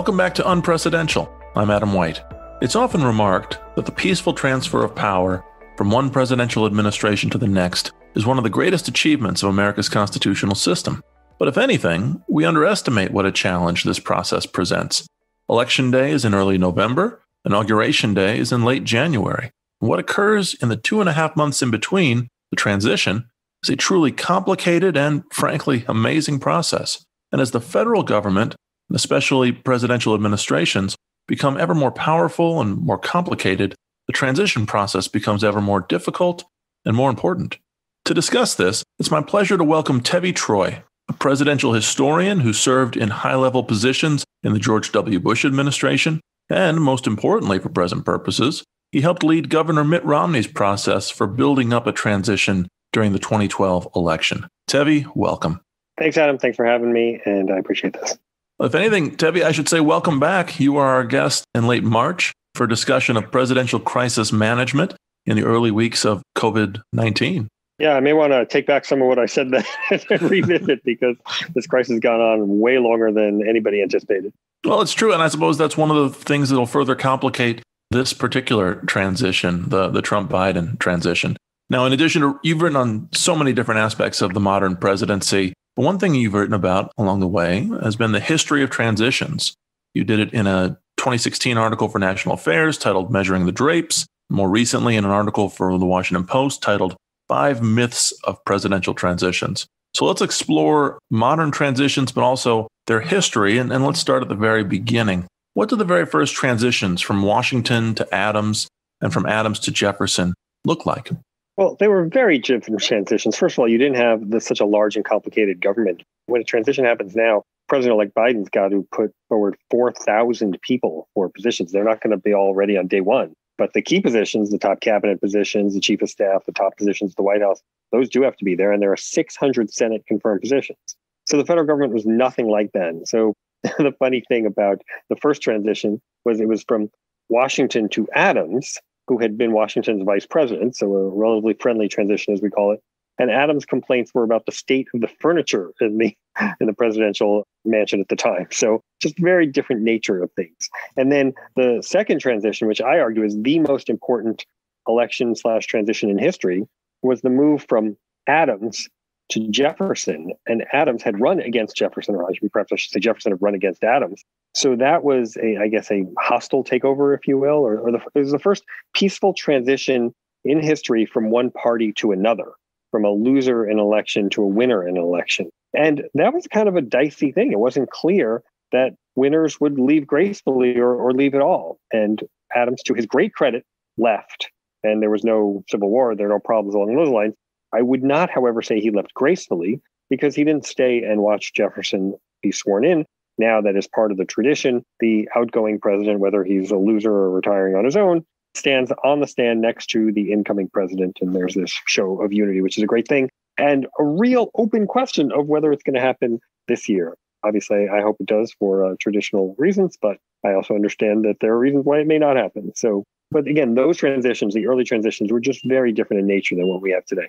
Welcome back to Unprecedented. I'm Adam White. It's often remarked that the peaceful transfer of power from one presidential administration to the next is one of the greatest achievements of America's constitutional system. But if anything, we underestimate what a challenge this process presents. Election day is in early November, inauguration day is in late January. What occurs in the two and a half months in between the transition is a truly complicated and, frankly, amazing process. And as the federal government especially presidential administrations, become ever more powerful and more complicated, the transition process becomes ever more difficult and more important. To discuss this, it's my pleasure to welcome Tevi Troy, a presidential historian who served in high level positions in the George W. Bush administration, and most importantly for present purposes, he helped lead Governor Mitt Romney's process for building up a transition during the 2012 election. Tevi, welcome. Thanks, Adam. Thanks for having me, and I appreciate this. Well, if anything, Tevi, I should say welcome back. You are our guest in late March for discussion of presidential crisis management in the early weeks of COVID 19. Yeah, I may want to take back some of what I said then and revisit because this crisis has gone on way longer than anybody anticipated. Well, it's true. And I suppose that's one of the things that will further complicate this particular transition, the, the Trump Biden transition. Now, in addition to, you've written on so many different aspects of the modern presidency but one thing you've written about along the way has been the history of transitions. You did it in a 2016 article for National Affairs titled Measuring the Drapes, more recently in an article for the Washington Post titled Five Myths of Presidential Transitions. So let's explore modern transitions, but also their history. And, and let's start at the very beginning. What did the very first transitions from Washington to Adams and from Adams to Jefferson look like? Well, they were very different transitions. First of all, you didn't have such a large and complicated government. When a transition happens now, President-elect Biden's got to put forward 4,000 people for positions. They're not going to be all ready on day one. But the key positions, the top cabinet positions, the chief of staff, the top positions at the White House, those do have to be there. And there are 600 Senate confirmed positions. So the federal government was nothing like then. So the funny thing about the first transition was it was from Washington to Adams, who had been Washington's vice president, so a relatively friendly transition, as we call it. And Adams' complaints were about the state of the furniture in the in the presidential mansion at the time. So just very different nature of things. And then the second transition, which I argue is the most important election slash transition in history, was the move from Adams to Jefferson, and Adams had run against Jefferson, or I should be perhaps I should say Jefferson had run against Adams. So that was a, I guess, a hostile takeover, if you will, or, or the, it was the first peaceful transition in history from one party to another, from a loser in election to a winner in election. And that was kind of a dicey thing. It wasn't clear that winners would leave gracefully or, or leave at all. And Adams, to his great credit, left. And there was no civil war. There were no problems along those lines. I would not, however, say he left gracefully because he didn't stay and watch Jefferson be sworn in. Now that is part of the tradition. The outgoing president, whether he's a loser or retiring on his own, stands on the stand next to the incoming president. And there's this show of unity, which is a great thing. And a real open question of whether it's going to happen this year. Obviously, I hope it does for uh, traditional reasons, but I also understand that there are reasons why it may not happen. So, but again, those transitions, the early transitions, were just very different in nature than what we have today.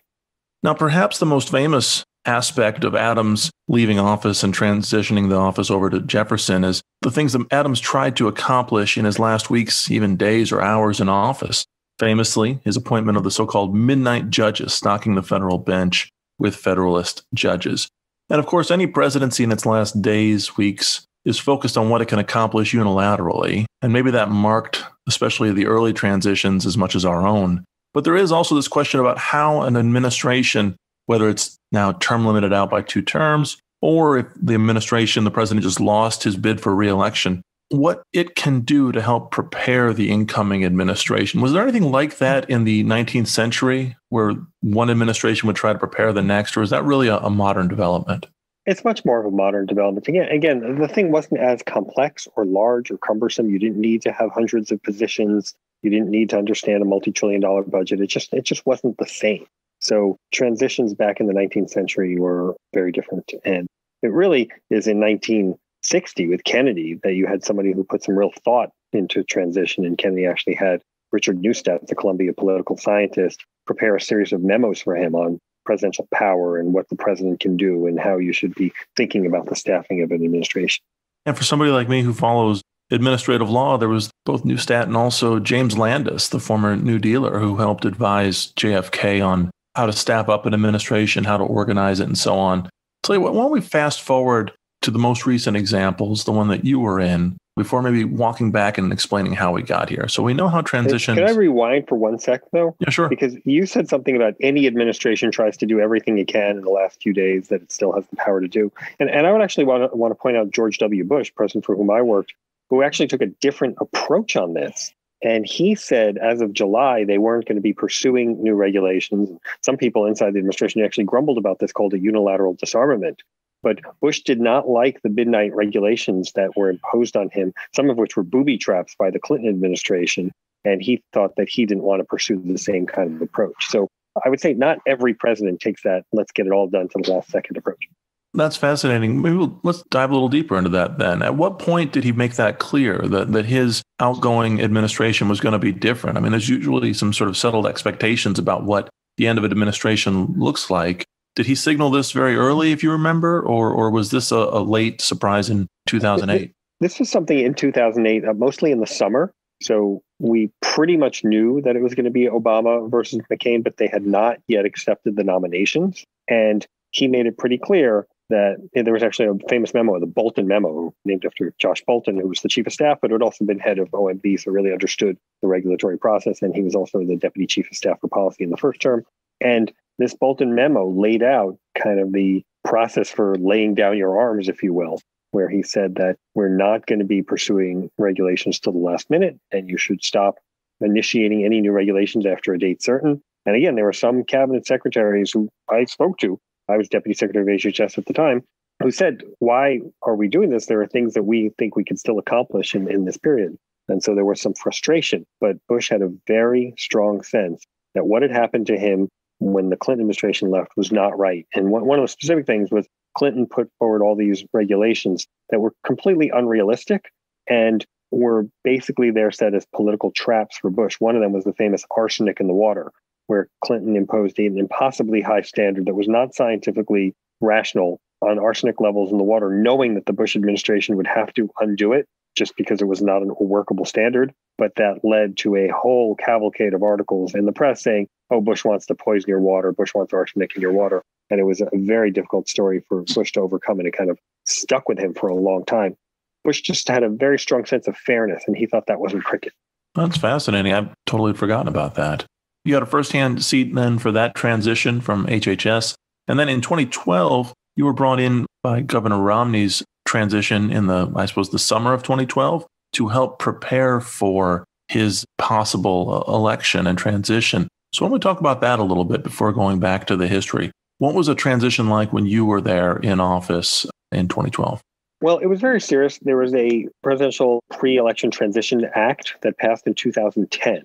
Now, perhaps the most famous aspect of Adams leaving office and transitioning the office over to Jefferson is the things that Adams tried to accomplish in his last weeks, even days or hours in office. Famously, his appointment of the so called midnight judges, stocking the federal bench with Federalist judges. And of course, any presidency in its last days, weeks, is focused on what it can accomplish unilaterally. And maybe that marked, especially the early transitions as much as our own, but there is also this question about how an administration, whether it's now term limited out by two terms, or if the administration, the president just lost his bid for reelection, what it can do to help prepare the incoming administration. Was there anything like that in the 19th century where one administration would try to prepare the next, or is that really a, a modern development? It's much more of a modern development. Again, again, the thing wasn't as complex or large or cumbersome. You didn't need to have hundreds of positions you didn't need to understand a multi-trillion dollar budget. It just it just wasn't the same. So transitions back in the 19th century were very different. And it really is in 1960 with Kennedy that you had somebody who put some real thought into transition. And Kennedy actually had Richard Neustadt, the Columbia political scientist, prepare a series of memos for him on presidential power and what the president can do and how you should be thinking about the staffing of an administration. And for somebody like me who follows administrative law, there was both Newstat and also James Landis, the former New Dealer, who helped advise JFK on how to staff up an administration, how to organize it, and so on. Tell you what, why don't we fast forward to the most recent examples, the one that you were in, before maybe walking back and explaining how we got here. So we know how transition. Can I rewind for one sec, though? Yeah, sure. Because you said something about any administration tries to do everything it can in the last few days that it still has the power to do. And, and I would actually want to, want to point out George W. Bush, president for whom I worked, who actually took a different approach on this. And he said, as of July, they weren't going to be pursuing new regulations. Some people inside the administration actually grumbled about this, called a unilateral disarmament. But Bush did not like the midnight regulations that were imposed on him, some of which were booby traps by the Clinton administration. And he thought that he didn't want to pursue the same kind of approach. So I would say not every president takes that, let's get it all done to the last second approach. That's fascinating. Maybe we'll, let's dive a little deeper into that then. At what point did he make that clear that, that his outgoing administration was going to be different? I mean, there's usually some sort of settled expectations about what the end of an administration looks like. Did he signal this very early, if you remember, or, or was this a, a late surprise in 2008? This was something in 2008, uh, mostly in the summer. So we pretty much knew that it was going to be Obama versus McCain, but they had not yet accepted the nominations. And he made it pretty clear that there was actually a famous memo, the Bolton memo, named after Josh Bolton, who was the chief of staff, but had also been head of OMB, so really understood the regulatory process. And he was also the deputy chief of staff for policy in the first term. And this Bolton memo laid out kind of the process for laying down your arms, if you will, where he said that we're not going to be pursuing regulations till the last minute and you should stop initiating any new regulations after a date certain. And again, there were some cabinet secretaries who I spoke to I was Deputy Secretary of HHS at the time, who said, Why are we doing this? There are things that we think we can still accomplish in, in this period. And so there was some frustration, but Bush had a very strong sense that what had happened to him when the Clinton administration left was not right. And one, one of the specific things was Clinton put forward all these regulations that were completely unrealistic and were basically there set as political traps for Bush. One of them was the famous arsenic in the water, where Clinton imposed an impossibly high standard that was not scientifically rational on arsenic levels in the water, knowing that the Bush administration would have to undo it just because it was not a workable standard. But that led to a whole cavalcade of articles in the press saying, oh, Bush wants to poison your water, Bush wants arsenic in your water. And it was a very difficult story for Bush to overcome, and it kind of stuck with him for a long time. Bush just had a very strong sense of fairness, and he thought that wasn't cricket. That's fascinating. I've totally forgotten about that you had a firsthand seat then for that transition from HHS. And then in 2012, you were brought in by Governor Romney's transition in the, I suppose, the summer of 2012 to help prepare for his possible uh, election and transition. So I want to talk about that a little bit before going back to the history. What was a transition like when you were there in office in 2012? Well, it was very serious. There was a Presidential Pre Election Transition Act that passed in 2010.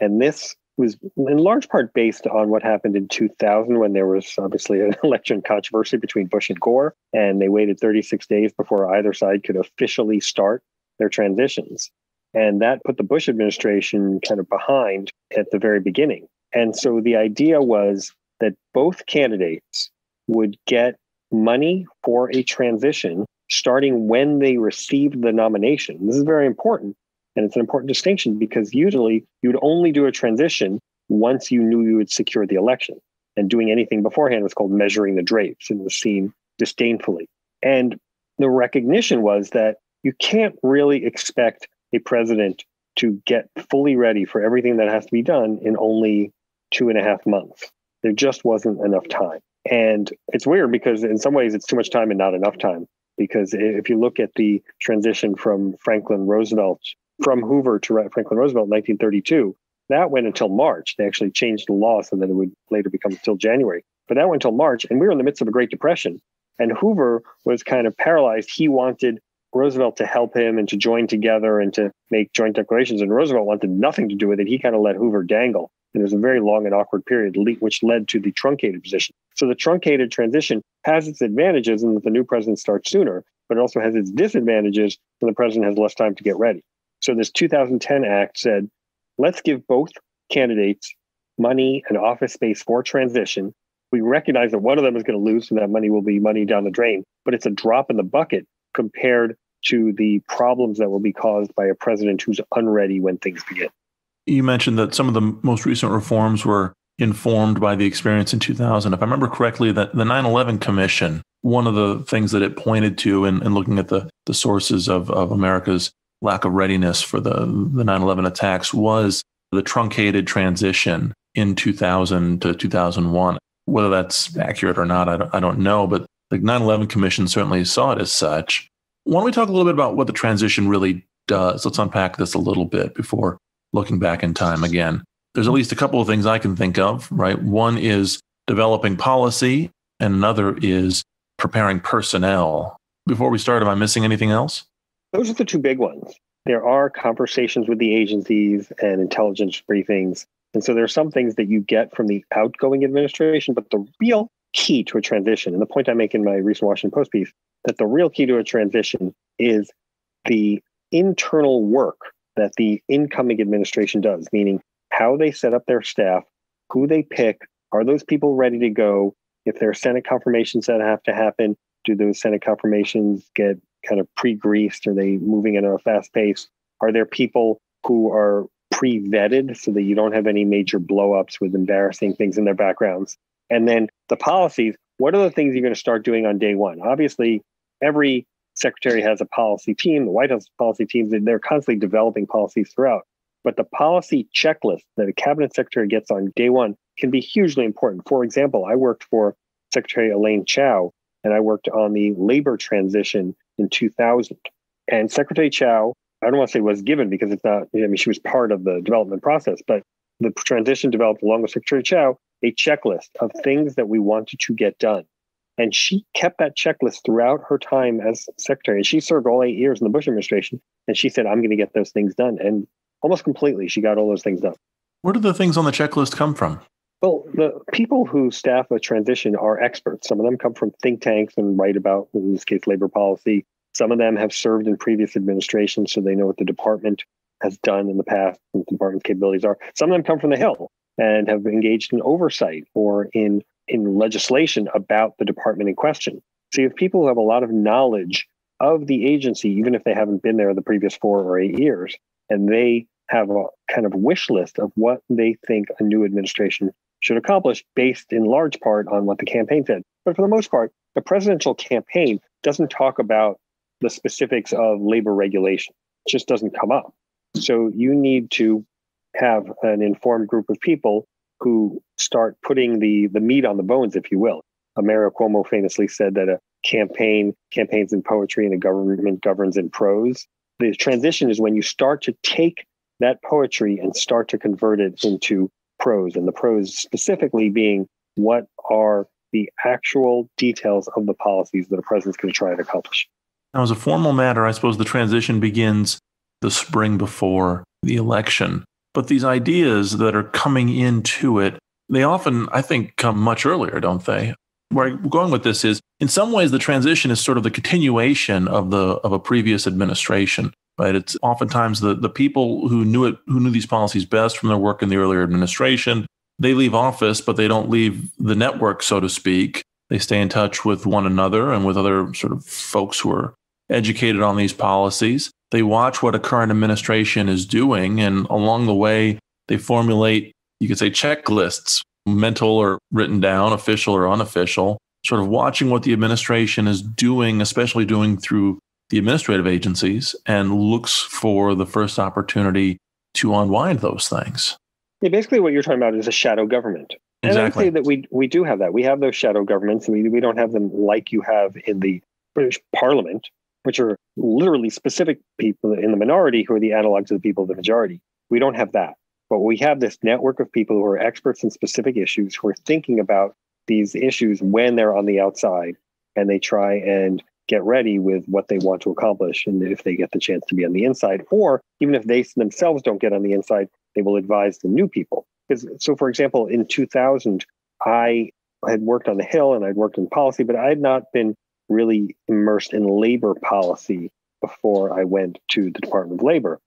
And this was in large part based on what happened in 2000 when there was obviously an election controversy between Bush and Gore, and they waited 36 days before either side could officially start their transitions. And that put the Bush administration kind of behind at the very beginning. And so the idea was that both candidates would get money for a transition starting when they received the nomination. This is very important and it's an important distinction because usually you would only do a transition once you knew you had secured the election. And doing anything beforehand was called measuring the drapes and was seen disdainfully. And the recognition was that you can't really expect a president to get fully ready for everything that has to be done in only two and a half months. There just wasn't enough time. And it's weird because, in some ways, it's too much time and not enough time. Because if you look at the transition from Franklin Roosevelt from Hoover to Franklin Roosevelt in 1932. That went until March. They actually changed the law so that it would later become until January. But that went until March, and we were in the midst of a Great Depression. And Hoover was kind of paralyzed. He wanted Roosevelt to help him and to join together and to make joint declarations. And Roosevelt wanted nothing to do with it. He kind of let Hoover dangle. And it was a very long and awkward period, which led to the truncated position. So the truncated transition has its advantages in that the new president starts sooner, but it also has its disadvantages when the president has less time to get ready. So this 2010 Act said, let's give both candidates money and office space for transition. We recognize that one of them is going to lose, and that money will be money down the drain, but it's a drop in the bucket compared to the problems that will be caused by a president who's unready when things begin. You mentioned that some of the most recent reforms were informed by the experience in 2000. If I remember correctly, that the 9 11 Commission, one of the things that it pointed to in, in looking at the, the sources of, of America's lack of readiness for the, the 9-11 attacks was the truncated transition in 2000 to 2001. Whether that's accurate or not, I don't, I don't know, but the 9-11 Commission certainly saw it as such. Why don't we talk a little bit about what the transition really does? Let's unpack this a little bit before looking back in time again. There's at least a couple of things I can think of, right? One is developing policy, and another is preparing personnel. Before we start, am I missing anything else? Those are the two big ones. There are conversations with the agencies and intelligence briefings. And so there are some things that you get from the outgoing administration, but the real key to a transition, and the point I make in my recent Washington Post piece, that the real key to a transition is the internal work that the incoming administration does, meaning how they set up their staff, who they pick, are those people ready to go? If there are Senate confirmations that have to happen, do those Senate confirmations get kind of pre-greased? Are they moving at a fast pace? Are there people who are pre-vetted so that you don't have any major blowups with embarrassing things in their backgrounds? And then the policies, what are the things you're going to start doing on day one? Obviously, every secretary has a policy team, the White House policy teams, they're constantly developing policies throughout. But the policy checklist that a cabinet secretary gets on day one can be hugely important. For example, I worked for Secretary Elaine Chao, and I worked on the labor transition in 2000. And Secretary Chow, I don't want to say was given because it's not, I mean, she was part of the development process, but the transition developed along with Secretary Chow a checklist of things that we wanted to get done. And she kept that checklist throughout her time as secretary. And she served all eight years in the Bush administration. And she said, I'm going to get those things done. And almost completely, she got all those things done. Where did the things on the checklist come from? Well, the people who staff a transition are experts. Some of them come from think tanks and write about, in this case, labor policy. Some of them have served in previous administrations, so they know what the department has done in the past and the department's capabilities are. Some of them come from the Hill and have engaged in oversight or in, in legislation about the department in question. So you have people who have a lot of knowledge of the agency, even if they haven't been there the previous four or eight years, and they have a kind of wish list of what they think a new administration should accomplish based in large part on what the campaign said. But for the most part, the presidential campaign doesn't talk about the specifics of labor regulation, it just doesn't come up. So you need to have an informed group of people who start putting the, the meat on the bones, if you will. Mario Cuomo famously said that a campaign campaigns in poetry and a government governs in prose. The transition is when you start to take that poetry and start to convert it into pros, and the pros specifically being what are the actual details of the policies that a president's going to try and accomplish. Now, as a formal matter, I suppose the transition begins the spring before the election. But these ideas that are coming into it, they often, I think, come much earlier, don't they? Where I'm going with this is, in some ways, the transition is sort of the continuation of the of a previous administration. Right. It's oftentimes the, the people who knew it, who knew these policies best from their work in the earlier administration, they leave office, but they don't leave the network, so to speak. They stay in touch with one another and with other sort of folks who are educated on these policies. They watch what a current administration is doing. And along the way, they formulate, you could say, checklists, mental or written down, official or unofficial, sort of watching what the administration is doing, especially doing through the administrative agencies and looks for the first opportunity to unwind those things. Yeah, basically, what you're talking about is a shadow government. Exactly. And I would say that we we do have that. We have those shadow governments. We we don't have them like you have in the British Parliament, which are literally specific people in the minority who are the analogs of the people of the majority. We don't have that. But we have this network of people who are experts in specific issues who are thinking about these issues when they're on the outside and they try and get ready with what they want to accomplish. And if they get the chance to be on the inside, or even if they themselves don't get on the inside, they will advise the new people. Because, so, for example, in 2000, I had worked on the Hill and I'd worked in policy, but I had not been really immersed in labor policy before I went to the Department of Labor.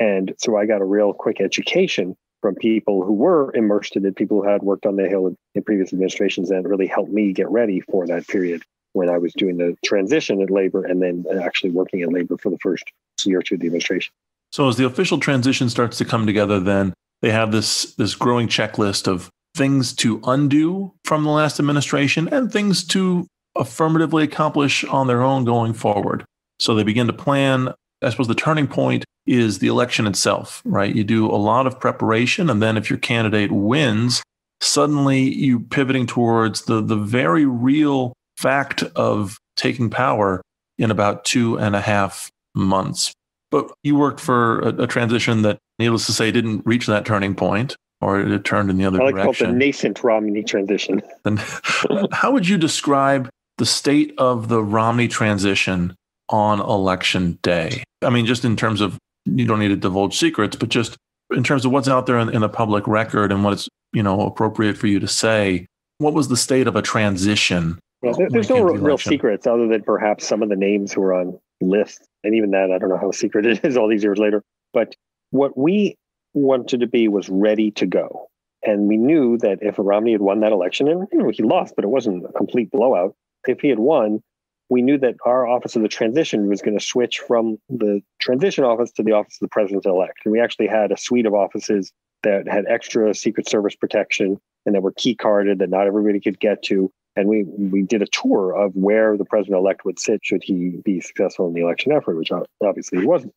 And so I got a real quick education from people who were immersed in it, people who had worked on the Hill in previous administrations, and really helped me get ready for that period when I was doing the transition at labor and then actually working at labor for the first year or two of the administration. So as the official transition starts to come together, then they have this this growing checklist of things to undo from the last administration and things to affirmatively accomplish on their own going forward. So they begin to plan. I suppose the turning point is the election itself, right? You do a lot of preparation, and then if your candidate wins, suddenly you pivoting towards the the very real fact of taking power in about two and a half months. But you worked for a, a transition that, needless to say, didn't reach that turning point or it turned in the other I like direction. I the nascent Romney transition. And how would you describe the state of the Romney transition on election day? I mean, just in terms of you don't need to divulge secrets, but just in terms of what's out there in, in the public record and what it's you know appropriate for you to say. What was the state of a transition there, there's no real secrets other than perhaps some of the names who are on lists, and even that I don't know how secret it is all these years later. But what we wanted to be was ready to go, and we knew that if Romney had won that election, and you know, he lost, but it wasn't a complete blowout. If he had won, we knew that our office of the transition was going to switch from the transition office to the office of the president elect. And we actually had a suite of offices that had extra Secret Service protection and that were key carded that not everybody could get to. And we, we did a tour of where the president elect would sit should he be successful in the election effort, which obviously he wasn't.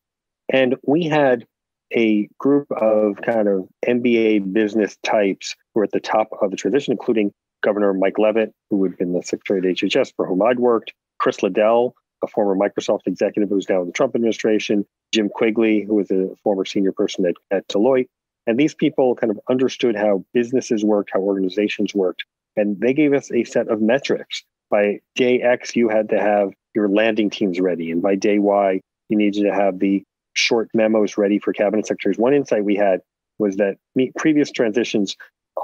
And we had a group of kind of MBA business types who were at the top of the tradition, including Governor Mike Levitt, who had been the secretary of HHS for whom I'd worked, Chris Liddell, a former Microsoft executive who's now in the Trump administration, Jim Quigley, who was a former senior person at, at Deloitte. And these people kind of understood how businesses worked, how organizations worked, and they gave us a set of metrics. By day X, you had to have your landing teams ready, and by day Y, you needed to have the short memos ready for cabinet secretaries. One insight we had was that previous transitions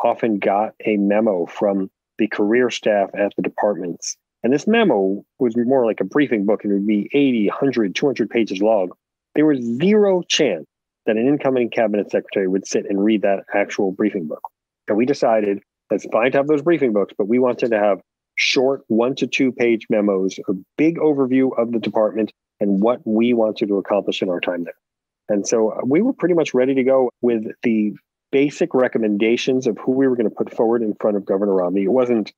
often got a memo from the career staff at the departments. And this memo was more like a briefing book. It would be 80, 100, 200 pages long. There was zero chance that an incoming cabinet secretary would sit and read that actual briefing book. And we decided it's fine to have those briefing books, but we wanted to have short one to two page memos, a big overview of the department and what we wanted to accomplish in our time there. And so uh, we were pretty much ready to go with the basic recommendations of who we were going to put forward in front of Governor Romney. It wasn't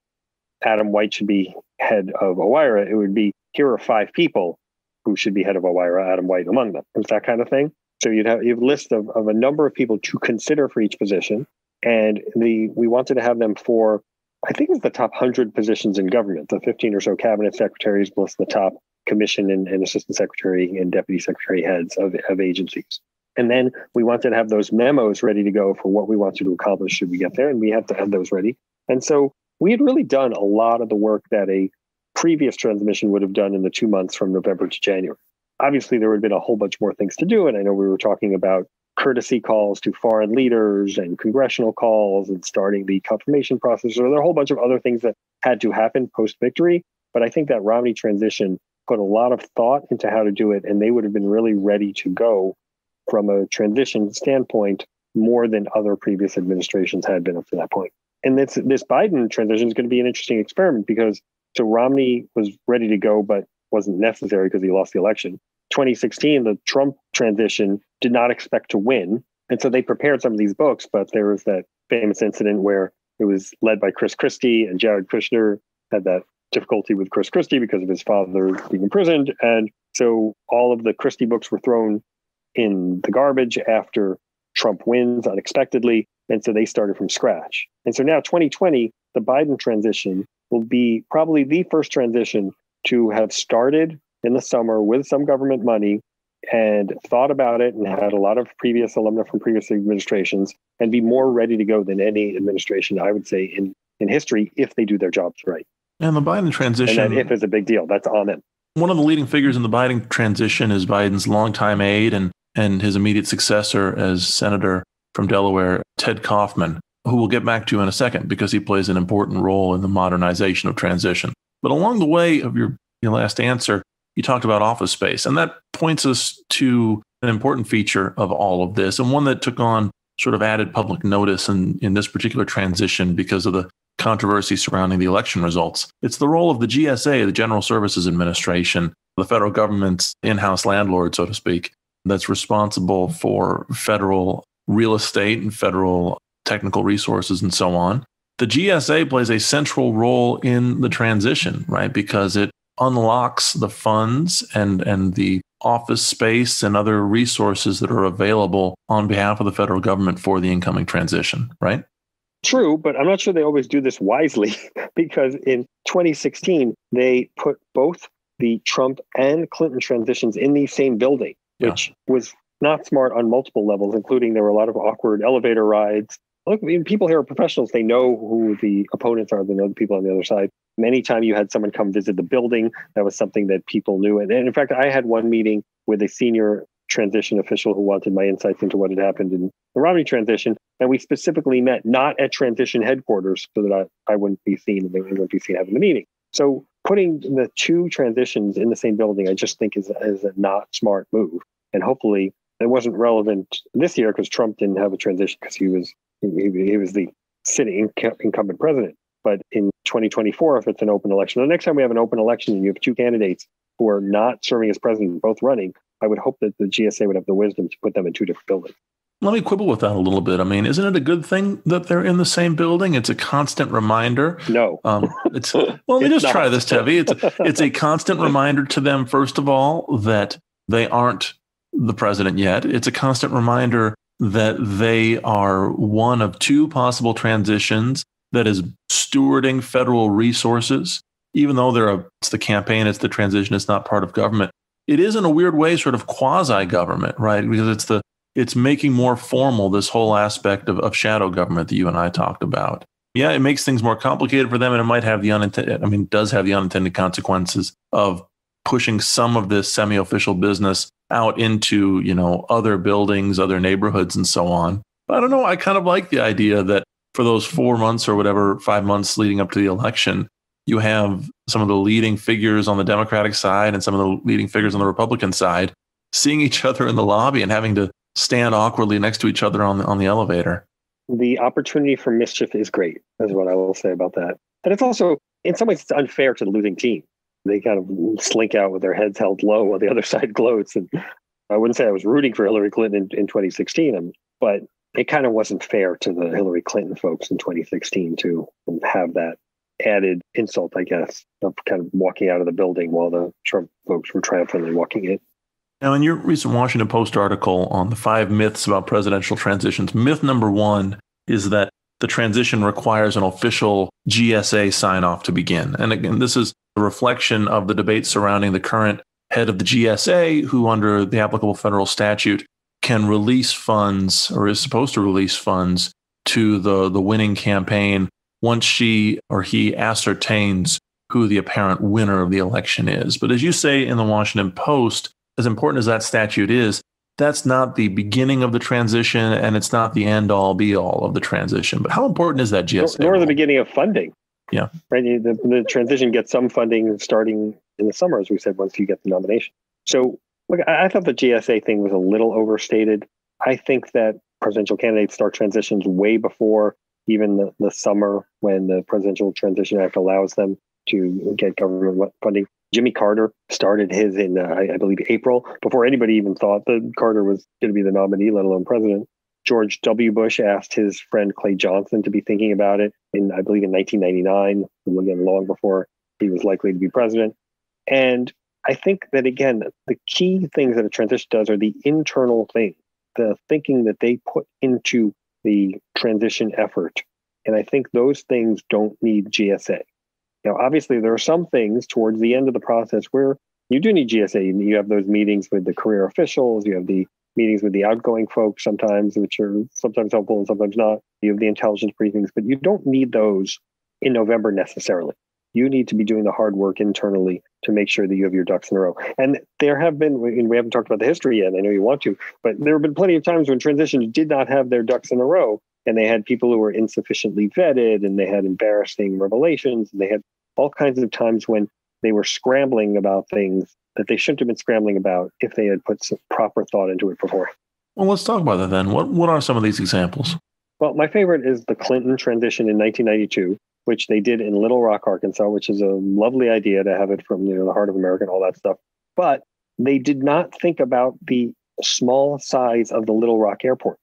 Adam White should be head of OIRA. It would be here are five people who should be head of OIRA, Adam White among them. It's that kind of thing. So you'd have you have a list of, of a number of people to consider for each position and the we wanted to have them for I think it's the top 100 positions in government, the 15 or so cabinet secretaries, plus the top commission and, and, assistant secretary and deputy secretary heads of, of agencies. And then we wanted to have those memos ready to go for what we wanted to accomplish should we get there. And we had to have those ready. And so we had really done a lot of the work that a previous transmission would have done in the two months from November to January. Obviously, there would have been a whole bunch more things to do. And I know we were talking about courtesy calls to foreign leaders and congressional calls and starting the confirmation process. So there are a whole bunch of other things that had to happen post victory. But I think that Romney transition put a lot of thought into how to do it, and they would have been really ready to go from a transition standpoint more than other previous administrations had been up to that point. And this this Biden transition is going to be an interesting experiment because so Romney was ready to go, but wasn't necessary because he lost the election. 2016, the Trump transition did not expect to win. And so they prepared some of these books, but there was that famous incident where it was led by Chris Christie and Jared Kushner had that difficulty with Chris Christie because of his father being imprisoned. And so all of the Christie books were thrown in the garbage after Trump wins unexpectedly. And so they started from scratch. And so now 2020, the Biden transition will be probably the first transition to have started in the summer with some government money and thought about it and had a lot of previous alumni from previous administrations and be more ready to go than any administration, I would say, in, in history if they do their jobs right. And the Biden transition. And if is a big deal. That's on them. One of the leading figures in the Biden transition is Biden's longtime aide and, and his immediate successor as senator from Delaware, Ted Kaufman, who we'll get back to in a second because he plays an important role in the modernization of transition. But along the way of your, your last answer, you talked about office space, and that points us to an important feature of all of this, and one that took on sort of added public notice in, in this particular transition because of the controversy surrounding the election results. It's the role of the GSA, the General Services Administration, the federal government's in house landlord, so to speak, that's responsible for federal real estate and federal technical resources and so on. The GSA plays a central role in the transition, right? Because it unlocks the funds and, and the office space and other resources that are available on behalf of the federal government for the incoming transition, right? True, but I'm not sure they always do this wisely because in 2016, they put both the Trump and Clinton transitions in the same building, yeah. which was not smart on multiple levels, including there were a lot of awkward elevator rides. Look, I mean, people here are professionals. They know who the opponents are. They know the people on the other side. Many times you had someone come visit the building, that was something that people knew. And, and in fact, I had one meeting with a senior transition official who wanted my insights into what had happened in the Romney transition. And we specifically met not at transition headquarters so that I, I wouldn't be seen and they wouldn't be seen having the meeting. So putting the two transitions in the same building, I just think is, is a not smart move. And hopefully it wasn't relevant this year because Trump didn't have a transition because he was he, he was the sitting incumbent president. But in 2024, if it's an open election, the next time we have an open election and you have two candidates who are not serving as president, both running, I would hope that the GSA would have the wisdom to put them in two different buildings. Let me quibble with that a little bit. I mean, isn't it a good thing that they're in the same building? It's a constant reminder. No, um, it's well. Let me just not. try this, Tevi. It's it's a constant reminder to them, first of all, that they aren't the president yet. It's a constant reminder that they are one of two possible transitions that is stewarding federal resources, even though they're a, it's the campaign, it's the transition, it's not part of government. It is in a weird way sort of quasi government, right? Because it's the it's making more formal this whole aspect of, of shadow government that you and I talked about. Yeah, it makes things more complicated for them, and it might have the unintended. I mean, does have the unintended consequences of pushing some of this semi-official business out into you know other buildings, other neighborhoods, and so on. I don't know. I kind of like the idea that for those four months or whatever, five months leading up to the election, you have some of the leading figures on the Democratic side and some of the leading figures on the Republican side seeing each other in the lobby and having to stand awkwardly next to each other on the, on the elevator. The opportunity for mischief is great, is what I will say about that. And it's also, in some ways, it's unfair to the losing team. They kind of slink out with their heads held low while the other side gloats. And I wouldn't say I was rooting for Hillary Clinton in, in 2016, but it kind of wasn't fair to the Hillary Clinton folks in 2016 to have that added insult, I guess, of kind of walking out of the building while the Trump folks were triumphantly walking in. Now, in your recent Washington Post article on the five myths about presidential transitions, myth number one is that the transition requires an official GSA sign off to begin. And again, this is a reflection of the debate surrounding the current head of the GSA, who, under the applicable federal statute, can release funds or is supposed to release funds to the, the winning campaign once she or he ascertains who the apparent winner of the election is. But as you say in the Washington Post, as important as that statute is, that's not the beginning of the transition and it's not the end all be all of the transition. But how important is that, GSA? Nor, nor the beginning of funding. Yeah. Right. The, the transition gets some funding starting in the summer, as we said, once you get the nomination. So Look, I thought the GSA thing was a little overstated. I think that presidential candidates start transitions way before even the, the summer when the Presidential Transition Act allows them to get government funding. Jimmy Carter started his in, uh, I believe, April before anybody even thought that Carter was going to be the nominee, let alone president. George W. Bush asked his friend Clay Johnson to be thinking about it in, I believe, in 1999, again, long before he was likely to be president. And I think that again, the key things that a transition does are the internal thing, the thinking that they put into the transition effort. And I think those things don't need GSA. Now, obviously, there are some things towards the end of the process where you do need GSA. You have those meetings with the career officials, you have the meetings with the outgoing folks sometimes, which are sometimes helpful and sometimes not. You have the intelligence briefings, but you don't need those in November necessarily you need to be doing the hard work internally to make sure that you have your ducks in a row. And there have been, and we haven't talked about the history yet. I know you want to, but there have been plenty of times when transitions did not have their ducks in a row, and they had people who were insufficiently vetted, and they had embarrassing revelations, and they had all kinds of times when they were scrambling about things that they shouldn't have been scrambling about if they had put some proper thought into it before. Well, let's talk about that then. What what are some of these examples? Well, my favorite is the Clinton transition in 1992, which they did in Little Rock, Arkansas, which is a lovely idea to have it from you know the heart of America and all that stuff. But they did not think about the small size of the Little Rock airport.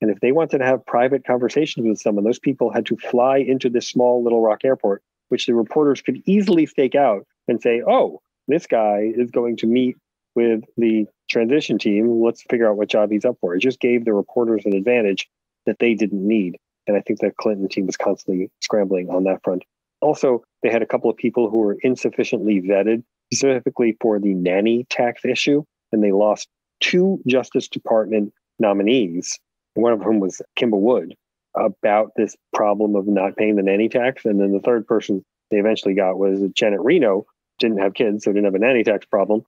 And if they wanted to have private conversations with someone, those people had to fly into this small Little Rock airport, which the reporters could easily stake out and say, oh, this guy is going to meet with the transition team. Let's figure out what job he's up for. It just gave the reporters an advantage that they didn't need. And I think the Clinton team was constantly scrambling on that front. Also, they had a couple of people who were insufficiently vetted, specifically for the nanny tax issue, and they lost two Justice Department nominees, one of whom was Kimball Wood, about this problem of not paying the nanny tax. And then the third person they eventually got was Janet Reno, didn't have kids, so didn't have a nanny tax problem.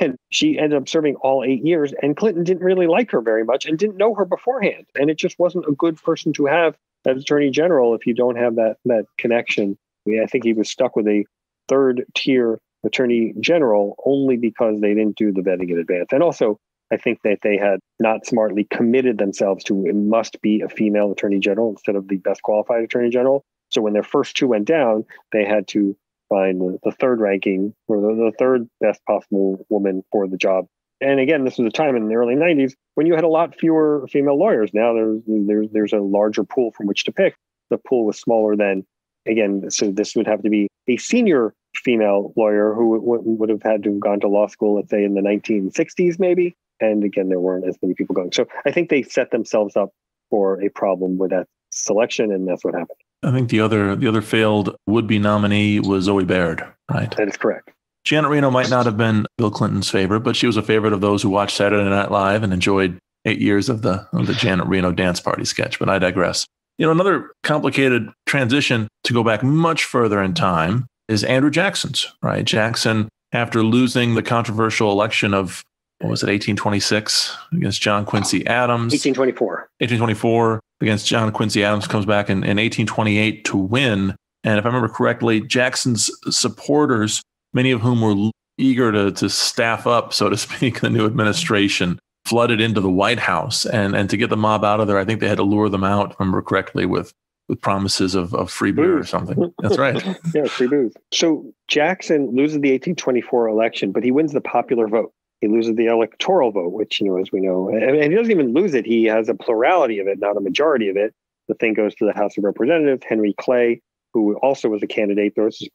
And she ended up serving all eight years. And Clinton didn't really like her very much and didn't know her beforehand. And it just wasn't a good person to have as attorney general if you don't have that, that connection. I, mean, I think he was stuck with a third tier attorney general only because they didn't do the vetting in advance. And also, I think that they had not smartly committed themselves to it must be a female attorney general instead of the best qualified attorney general. So when their first two went down, they had to find the, the third ranking or the, the third best possible woman for the job and again, this was a time in the early '90s when you had a lot fewer female lawyers. Now there's there's there's a larger pool from which to pick. The pool was smaller then. Again, so this would have to be a senior female lawyer who would, would have had to have gone to law school, let's say in the 1960s, maybe. And again, there weren't as many people going. So I think they set themselves up for a problem with that selection, and that's what happened. I think the other the other failed would be nominee was Zoe Baird, right? That is correct. Janet Reno might not have been Bill Clinton's favorite, but she was a favorite of those who watched Saturday Night Live and enjoyed eight years of the of the Janet Reno dance party sketch. But I digress. You know, another complicated transition to go back much further in time is Andrew Jackson's, right? Jackson, after losing the controversial election of what was it, 1826 against John Quincy Adams? 1824. 1824 against John Quincy Adams comes back in, in 1828 to win. And if I remember correctly, Jackson's supporters, many of whom were eager to, to staff up, so to speak, the new administration, flooded into the White House. And, and to get the mob out of there, I think they had to lure them out, if I remember correctly, with, with promises of, of free beer or something. That's right. yeah, free booze. So Jackson loses the 1824 election, but he wins the popular vote he loses the electoral vote, which, you know, as we know, and, he doesn't even lose it. He has a plurality of it, not a majority of it. The thing goes to the House of Representatives. Henry Clay, who also was a candidate, throws his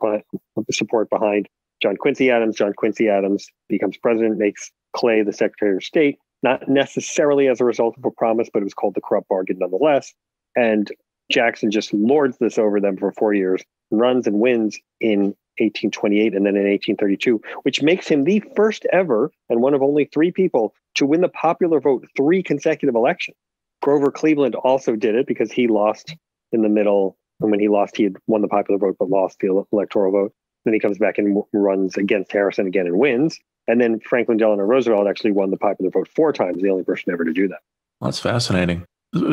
support behind John Quincy Adams. John Quincy Adams becomes president, makes Clay the Secretary of State, not necessarily as a result of a promise, but it was called the corrupt bargain nonetheless. And Jackson just lords this over them for four years, runs and wins in 1828 and then in 1832, which makes him the first ever and one of only three people to win the popular vote three consecutive elections. Grover Cleveland also did it because he lost in the middle. And when he lost, he had won the popular vote but lost the electoral vote. Then he comes back and runs against Harrison again and wins. And then Franklin Delano Roosevelt actually won the popular vote four times, the only person ever to do that. That's fascinating.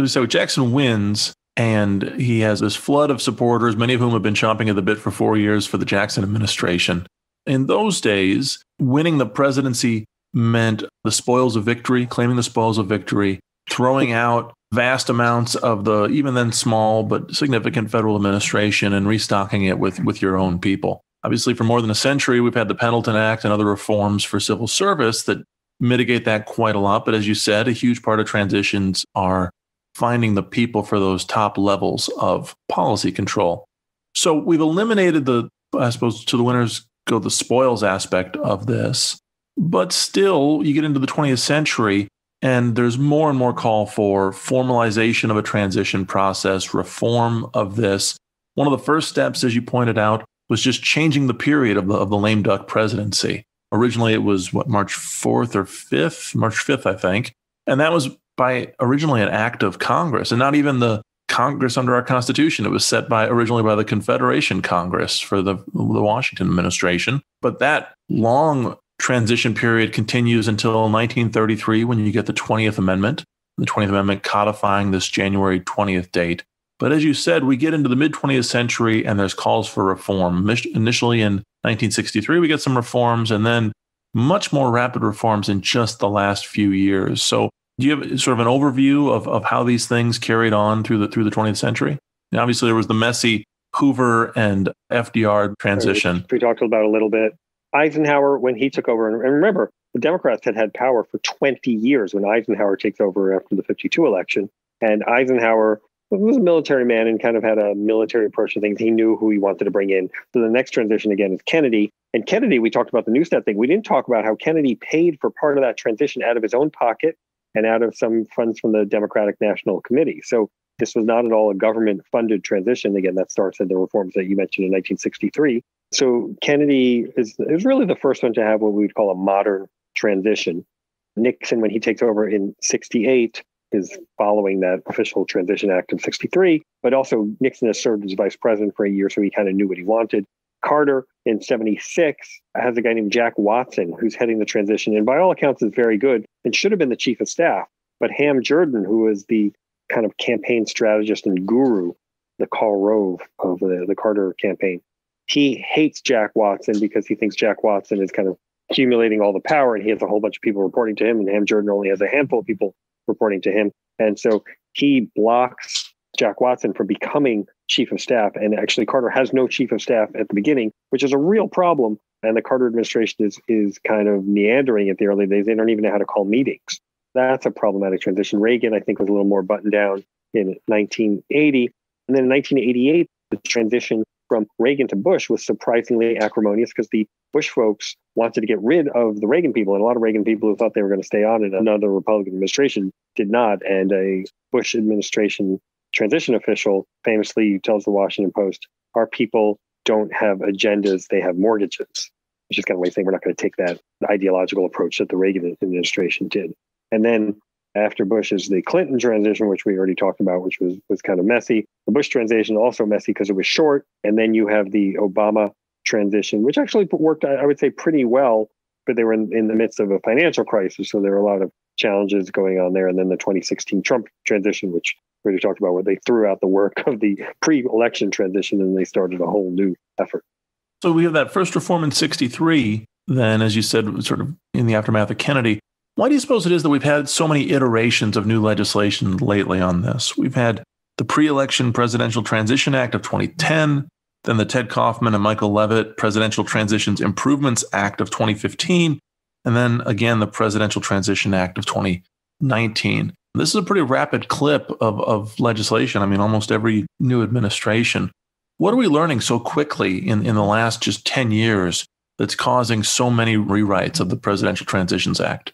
So Jackson wins, and he has this flood of supporters, many of whom have been chomping at the bit for four years for the Jackson administration. In those days, winning the presidency meant the spoils of victory, claiming the spoils of victory, throwing out vast amounts of the even then small but significant federal administration and restocking it with, with your own people. Obviously, for more than a century, we've had the Pendleton Act and other reforms for civil service that mitigate that quite a lot. But as you said, a huge part of transitions are finding the people for those top levels of policy control. So we've eliminated the, I suppose, to the winners go the spoils aspect of this. But still, you get into the 20th century, and there's more and more call for formalization of a transition process, reform of this. One of the first steps, as you pointed out, was just changing the period of the, of the lame duck presidency. Originally, it was what, March 4th or 5th? March 5th, I think. And that was by originally an act of Congress and not even the Congress under our Constitution. It was set by originally by the Confederation Congress for the, the Washington administration. But that long transition period continues until 1933 when you get the 20th Amendment, the 20th Amendment codifying this January 20th date. But as you said, we get into the mid 20th century and there's calls for reform. Initially in 1963, we get some reforms and then much more rapid reforms in just the last few years. So do you have sort of an overview of, of how these things carried on through the through the 20th century? obviously, there was the messy Hoover and FDR transition. we talked about a little bit. Eisenhower, when he took over, and remember, the Democrats had had power for 20 years when Eisenhower takes over after the 52 election. And Eisenhower was a military man and kind of had a military approach to things. He knew who he wanted to bring in. So the next transition again is Kennedy. And Kennedy, we talked about the Newstead thing. We didn't talk about how Kennedy paid for part of that transition out of his own pocket and out of some funds from the Democratic National Committee. So this was not at all a government funded transition. Again, that starts in the reforms that you mentioned in 1963. So Kennedy is, is really the first one to have what we would call a modern transition. Nixon, when he takes over in 68, is following that official transition act of 63. But also, Nixon has served as vice president for a year, so he kind of knew what he wanted. Carter in 76 has a guy named Jack Watson who's heading the transition, and by all accounts is very good and should have been the chief of staff. But Ham Jordan, who was the kind of campaign strategist and guru, the Karl Rove of the, the Carter campaign, he hates Jack Watson because he thinks Jack Watson is kind of accumulating all the power and he has a whole bunch of people reporting to him, and Ham Jordan only has a handful of people reporting to him. And so he blocks Jack Watson from becoming chief of staff. And actually, Carter has no chief of staff at the beginning, which is a real problem and the Carter administration is, is kind of meandering at the early days. They don't even know how to call meetings. That's a problematic transition. Reagan, I think, was a little more buttoned down in 1980. And then in 1988, the transition from Reagan to Bush was surprisingly acrimonious because the Bush folks wanted to get rid of the Reagan people. And a lot of Reagan people who thought they were going to stay on in another Republican administration did not. And a Bush administration transition official famously tells the Washington Post, Our people don't have agendas, they have mortgages. It's just kind of like saying we're not going to take that ideological approach that the Reagan administration did. And then after Bush is the Clinton transition, which we already talked about, which was, was kind of messy. The Bush transition also messy because it was short. And then you have the Obama transition, which actually worked, I would say, pretty well, but they were in, in the midst of a financial crisis. So there were a lot of challenges going on there. And then the 2016 Trump transition, which already talked about where they threw out the work of the pre-election transition and they started a whole new effort. So we have that first reform in 63, then as you said sort of in the aftermath of Kennedy. Why do you suppose it is that we've had so many iterations of new legislation lately on this? We've had the Pre-Election Presidential Transition Act of 2010, then the Ted Kaufman and Michael Levitt Presidential Transitions Improvements Act of 2015, and then again the Presidential Transition Act of 2019. This is a pretty rapid clip of, of legislation. I mean, almost every new administration. What are we learning so quickly in, in the last just 10 years that's causing so many rewrites of the Presidential Transitions Act?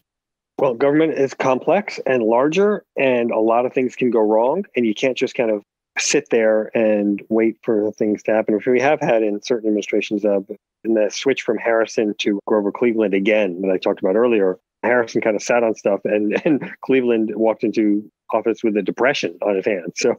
Well, government is complex and larger, and a lot of things can go wrong, and you can't just kind of sit there and wait for things to happen, which we have had in certain administrations. Uh, in the switch from Harrison to Grover Cleveland again that I talked about earlier, Harrison kind of sat on stuff, and and Cleveland walked into office with a depression on his hands. So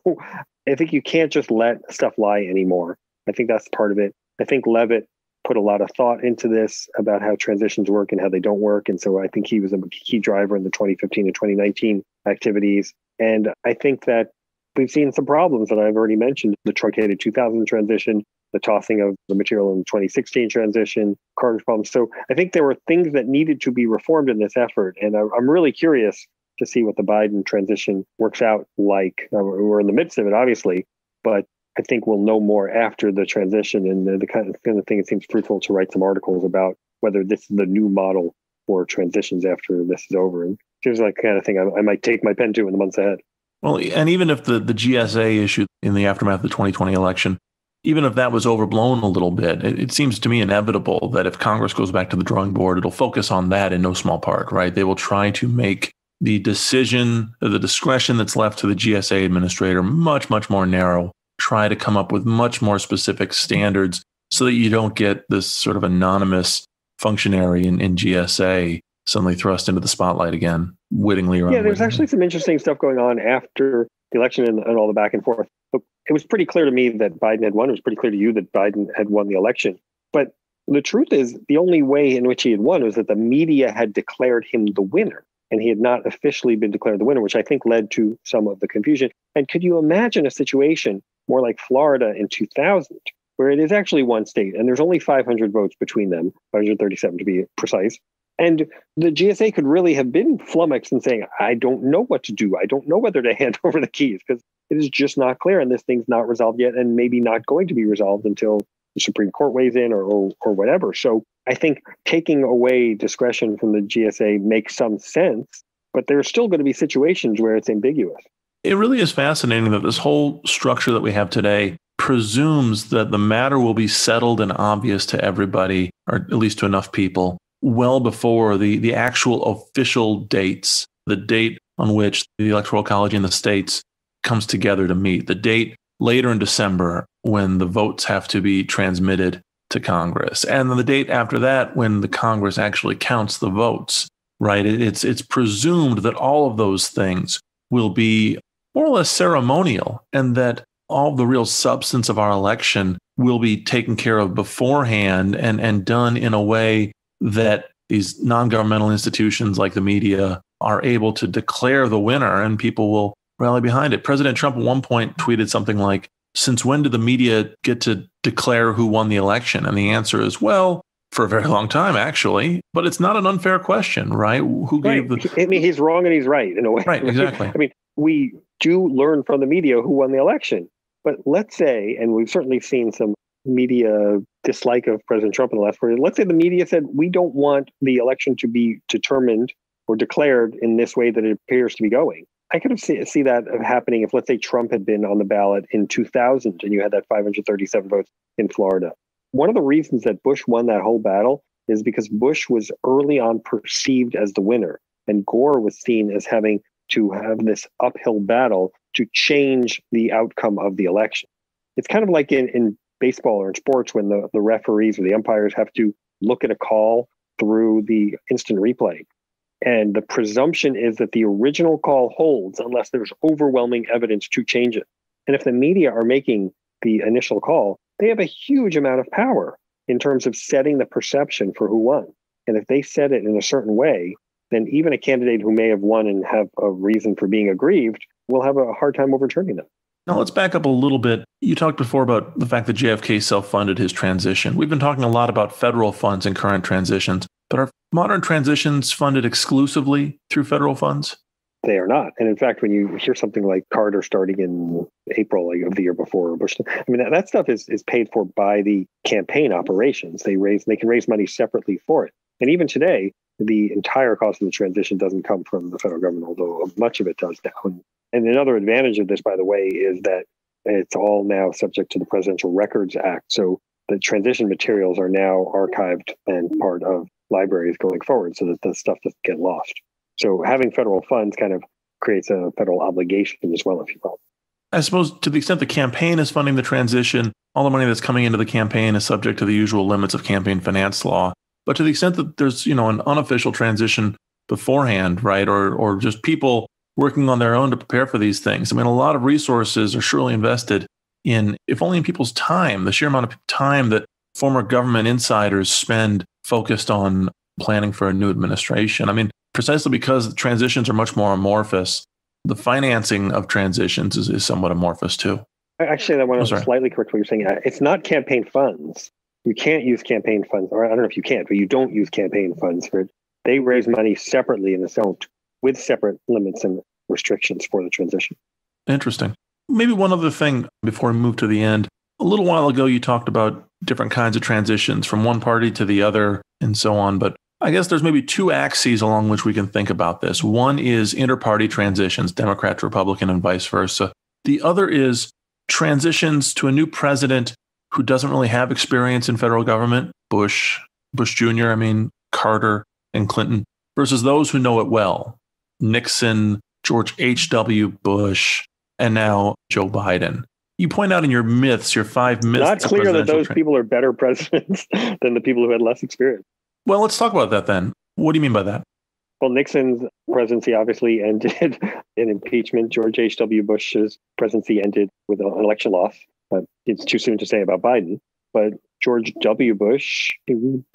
I think you can't just let stuff lie anymore. I think that's part of it. I think Levitt put a lot of thought into this about how transitions work and how they don't work. And so I think he was a key driver in the 2015 and 2019 activities. And I think that we've seen some problems that I've already mentioned the truncated 2000 transition, the tossing of the material in the 2016 transition, cartridge problems. So I think there were things that needed to be reformed in this effort. And I, am really curious to see what the Biden transition works out like. Uh, we're in the midst of it, obviously, but I think we'll know more after the transition. And the, the kind, of, thing it seems fruitful to write some articles about whether this is the new model for transitions after this is over. And seems like the kind of thing I, I might take my pen to in the months ahead. Well, and even if the, the GSA issue in the aftermath of the 2020 election even if that was overblown a little bit, it, it, seems to me inevitable that if Congress goes back to the drawing board, it'll focus on that in no small part, right? They will try to make the decision, the discretion that's left to the GSA administrator much, much more narrow, try to come up with much more specific standards so that you don't get this sort of anonymous functionary in, in GSA suddenly thrust into the spotlight again, wittingly or Yeah, there's actually some interesting stuff going on after the election and, and all the back and forth. But it was pretty clear to me that Biden had won. It was pretty clear to you that Biden had won the election. But the truth is, the only way in which he had won was that the media had declared him the winner, and he had not officially been declared the winner, which I think led to some of the confusion. And could you imagine a situation more like Florida in 2000, where it is actually one state and there's only 500 votes between them, 537 to be precise, and the GSA could really have been flummoxed and saying, I don't know what to do. I don't know whether to hand over the keys because it is just not clear. And this thing's not resolved yet and maybe not going to be resolved until the Supreme Court weighs in or, or, or whatever. So I think taking away discretion from the GSA makes some sense, but there are still going to be situations where it's ambiguous. It really is fascinating that this whole structure that we have today presumes that the matter will be settled and obvious to everybody, or at least to enough people, well before the, the actual official dates, the date on which the Electoral College in the states comes together to meet, the date later in December when the votes have to be transmitted to Congress, and the date after that when the Congress actually counts the votes. Right? It's it's presumed that all of those things will be more or less ceremonial, and that all the real substance of our election will be taken care of beforehand and and done in a way that these non-governmental institutions like the media are able to declare the winner and people will rally behind it. President Trump at one point tweeted something like, since when did the media get to declare who won the election? And the answer is, well, for a very long time, actually. But it's not an unfair question, right? Who gave the. I mean, he's wrong and he's right in a way. Right, exactly. I mean, we do learn from the media who won the election. But let's say, and we've certainly seen some media dislike of President Trump in the last four Let's say the media said we don't want the election to be determined or declared in this way that it appears to be going. I could have see, see that happening if, let's say, Trump had been on the ballot in 2000 and you had that 537 votes in Florida. One of the reasons that Bush won that whole battle is because Bush was early on perceived as the winner, and Gore was seen as having to have this uphill battle to change the outcome of the election. It's kind of like in, in baseball or in sports when the, the referees or the umpires have to look at a call through the instant replay. And the presumption is that the original call holds unless there's overwhelming evidence to change it. And if the media are making the initial call, they have a huge amount of power in terms of setting the perception for who won. And if they set it in a certain way, then even a candidate who may have won and have a reason for being aggrieved will have a hard time overturning them. Now let's back up a little bit. You talked before about the fact that JFK self funded his transition. We've been talking a lot about federal funds and current transitions, but are modern transitions funded exclusively through federal funds? They are not. And in fact, when you hear something like Carter starting in April of the year before Bush, I mean, that, that stuff is, is paid for by the campaign operations. They raise they can raise money separately for it. And even today, the entire cost of the transition doesn't come from the federal government, although much of it does now. And and another advantage of this, by the way, is that it's all now subject to the Presidential Records Act. So the transition materials are now archived and part of libraries going forward so that the stuff doesn't get lost. So having federal funds kind of creates a federal obligation as well, if you will. I suppose to the extent the campaign is funding the transition, all the money that's coming into the campaign is subject to the usual limits of campaign finance law. But to the extent that there's, you know, an unofficial transition beforehand, right? Or or just people working on their own to prepare for these things. I mean, a lot of resources are surely invested in, if only in people's time, the sheer amount of time that former government insiders spend focused on planning for a new administration. I mean, precisely because transitions are much more amorphous, the financing of transitions is, is somewhat amorphous too. Actually, I want to slightly correct what you're saying. Uh, it's not campaign funds. You can't use campaign funds, or I don't know if you can't, but you don't use campaign funds for it. They raise money separately in the own with separate limits and restrictions for the transition. Interesting. Maybe one other thing before we move to the end. A little while ago, you talked about different kinds of transitions from one party to the other and so on. But I guess there's maybe two axes along which we can think about this. One is interparty transitions, Democrat to Republican and vice versa. The other is transitions to a new president who doesn't really have experience in federal government, Bush, Bush Jr., I mean, Carter and Clinton, versus those who know it well, Nixon, George H.W. Bush, and now Joe Biden. You point out in your myths, your five myths. Not clear that those people are better presidents than the people who had less experience. Well, let's talk about that then. What do you mean by that? Well, Nixon's presidency obviously ended in impeachment. George H.W. Bush's presidency ended with an election loss. But it's too soon to say about Biden. But George W. Bush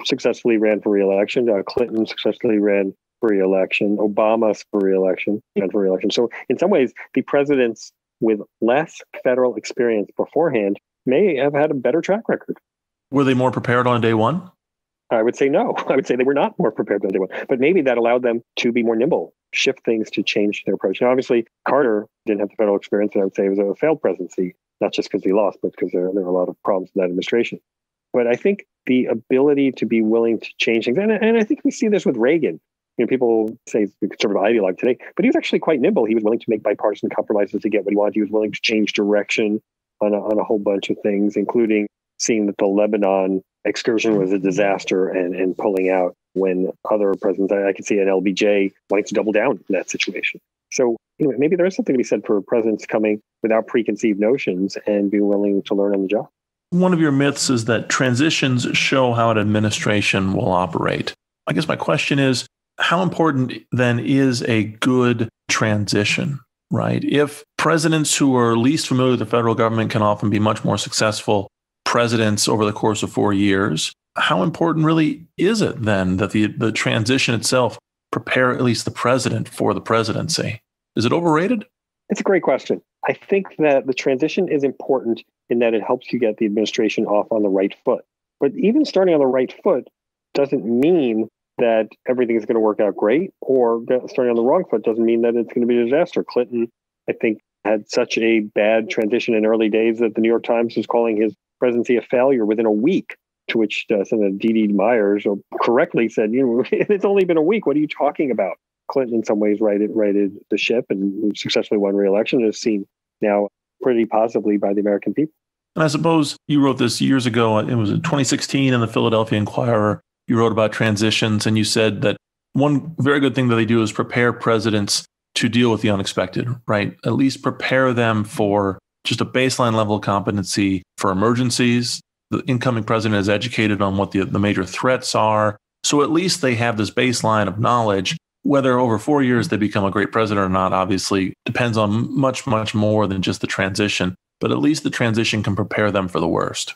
successfully ran for reelection. Uh, Clinton successfully ran for election Obama's for election, and for election. So in some ways, the presidents with less federal experience beforehand may have had a better track record. Were they more prepared on day one? I would say no. I would say they were not more prepared on day one, but maybe that allowed them to be more nimble, shift things to change their approach. Now, obviously, Carter didn't have the federal experience, and I would say it was a failed presidency, not just because he lost, but because there, there were a lot of problems in that administration. But I think the ability to be willing to change things, and, and I think we see this with Reagan you know, people say he's a conservative ideologue today, but he was actually quite nimble. He was willing to make bipartisan compromises to get what he wanted. He was willing to change direction on a, on a whole bunch of things, including seeing that the Lebanon excursion was a disaster and, and pulling out when other presidents, I, I could see an LBJ wanting to double down in that situation. So you know, maybe there is something to be said for presidents coming without preconceived notions and being willing to learn on the job. One of your myths is that transitions show how an administration will operate. I guess my question is how important then is a good transition, right? If presidents who are least familiar with the federal government can often be much more successful presidents over the course of four years, how important really is it then that the, the transition itself prepare at least the president for the presidency? Is it overrated? It's a great question. I think that the transition is important in that it helps you get the administration off on the right foot. But even starting on the right foot doesn't mean that everything is going to work out great or starting on the wrong foot doesn't mean that it's going to be a disaster. Clinton, I think, had such a bad transition in early days that the New York Times was calling his presidency a failure within a week, to which uh, Senator D.D. Myers uh, correctly said, you know, it's only been a week. What are you talking about? Clinton, in some ways, righted, righted the ship and successfully won re-election and is seen now pretty positively by the American people. And I suppose you wrote this years ago. Uh, it was in 2016 in the Philadelphia Inquirer you wrote about transitions and you said that one very good thing that they do is prepare presidents to deal with the unexpected, right? At least prepare them for just a baseline level of competency for emergencies. The incoming president is educated on what the, the major threats are. So at least they have this baseline of knowledge. Whether over four years they become a great president or not, obviously, depends on much, much more than just the transition. But at least the transition can prepare them for the worst.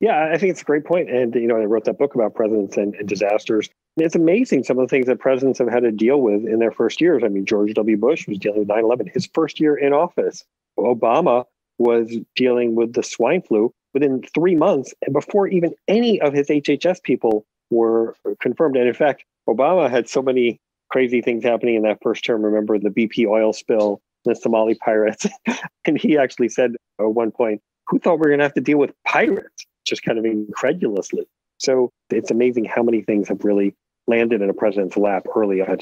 Yeah, I think it's a great point. And, you know, I wrote that book about presidents and, and, disasters. It's amazing some of the things that presidents have had to deal with in their first years. I mean, George W. Bush was dealing with 9 11, his first year in office. Obama was dealing with the swine flu within three months and before even any of his HHS people were confirmed. And in fact, Obama had so many crazy things happening in that first term. Remember the BP oil spill, the Somali pirates. and he actually said at one point, Who thought we were going to have to deal with pirates? just kind of incredulously. So it's amazing how many things have really landed in a president's lap early on.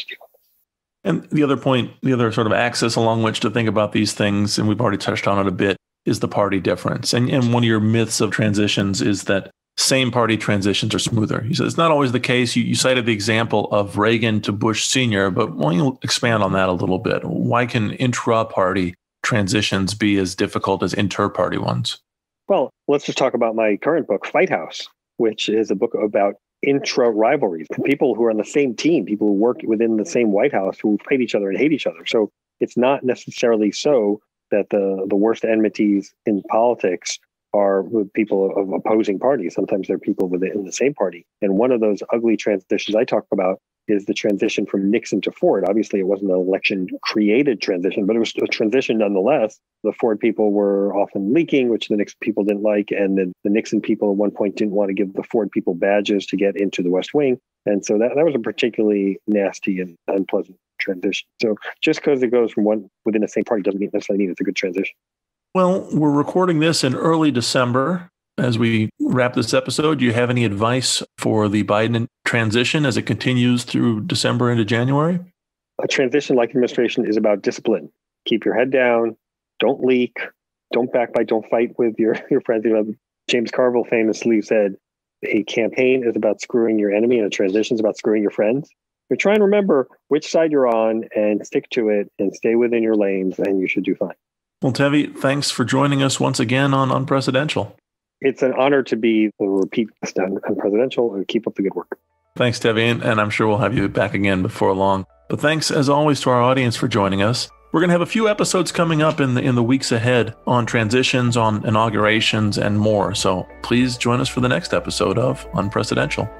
And the other point, the other sort of axis along which to think about these things, and we've already touched on it a bit, is the party difference. And, and one of your myths of transitions is that same party transitions are smoother. You said it's not always the case. You, you cited the example of Reagan to Bush Sr., but why don't you expand on that a little bit? Why can intra party transitions be as difficult as inter party ones? Well, let's just talk about my current book, Fight House, which is a book about intra rivalries, people who are on the same team, people who work within the same White House who fight each other and hate each other. So it's not necessarily so that the, the worst enmities in politics are with people of opposing parties. Sometimes they're people within the same party. And one of those ugly transitions I talk about is the transition from Nixon to Ford. Obviously, it wasn't an election created transition, but it was a transition nonetheless. The Ford people were often leaking, which the Nixon people didn't like. And the, the Nixon people at one point didn't want to give the Ford people badges to get into the West Wing. And so that, that was a particularly nasty and unpleasant transition. So just because it goes from one within the same party doesn't necessarily mean it's a good transition. Well, we're recording this in early December as we wrap this episode, do you have any advice for the Biden transition as it continues through December into January? A transition like administration is about discipline. Keep your head down, don't leak, don't backbite, don't fight with your, your friends. You know, James Carville famously said, a campaign is about screwing your enemy and a transition is about screwing your friends. But try and remember which side you're on and stick to it and stay within your lanes and you should do fine. Well, Tevi, thanks for joining us once again on Unprecedented. It's an honor to be the repeat guest on, Presidential and keep up the good work. Thanks, Devian, and I'm sure we'll have you back again before long. But thanks, as always, to our audience for joining us. We're going to have a few episodes coming up in the in the weeks ahead on transitions, on inaugurations, and more. So please join us for the next episode of Unpresidential.